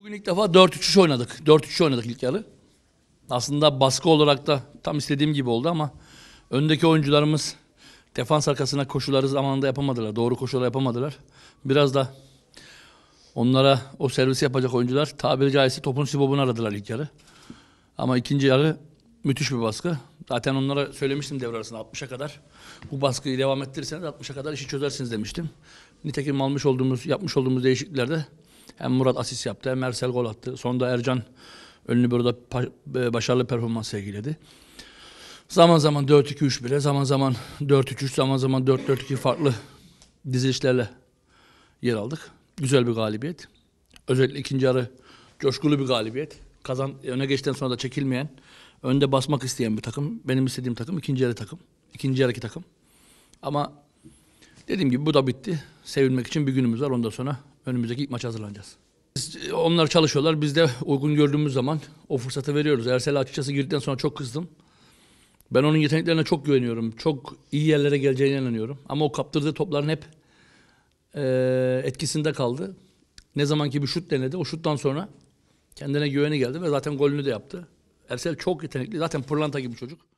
Bugün ilk defa 4-3-3 oynadık. 4-3 oynadık ilk yarı. Aslında baskı olarak da tam istediğim gibi oldu ama öndeki oyuncularımız defans arkasına koşuları zamanında yapamadılar. Doğru koşular yapamadılar. Biraz da onlara o servisi yapacak oyuncular tabiri caizse topun sibobunu aradılar ilk yarı. Ama ikinci yarı müthiş bir baskı. Zaten onlara söylemiştim devre arasında 60'a kadar. Bu baskıyı devam ettirirseniz 60'a kadar işi çözersiniz demiştim. Nitekim almış olduğumuz, yapmış olduğumuz değişikliklerde hem Murat asist yaptı hem Mersel gol attı. Sonunda Ercan önlü burada e, başarılı performans sergiledi. Zaman zaman 4-2-3 bile, zaman zaman 4-3-3, zaman zaman 4-4-2 farklı dizilişlerle yer aldık. Güzel bir galibiyet. Özellikle ikinci yarı coşkulu bir galibiyet. Kazan öne geçten sonra da çekilmeyen, önde basmak isteyen bir takım. Benim istediğim takım ikinci yarı takım. İkinci yarıki takım. Ama Dediğim gibi bu da bitti. Sevilmek için bir günümüz var. Ondan sonra önümüzdeki ilk maça hazırlanacağız. Biz, e, onlar çalışıyorlar. Biz de uygun gördüğümüz zaman o fırsatı veriyoruz. Ersel açıkçası girdikten sonra çok kızdım. Ben onun yeteneklerine çok güveniyorum. Çok iyi yerlere geleceğine inanıyorum. Ama o kaptırdığı topların hep e, etkisinde kaldı. Ne zamanki bir şut denedi, o şuttan sonra kendine güveni geldi ve zaten golünü de yaptı. Ersel çok yetenekli. Zaten pırlanta gibi çocuk.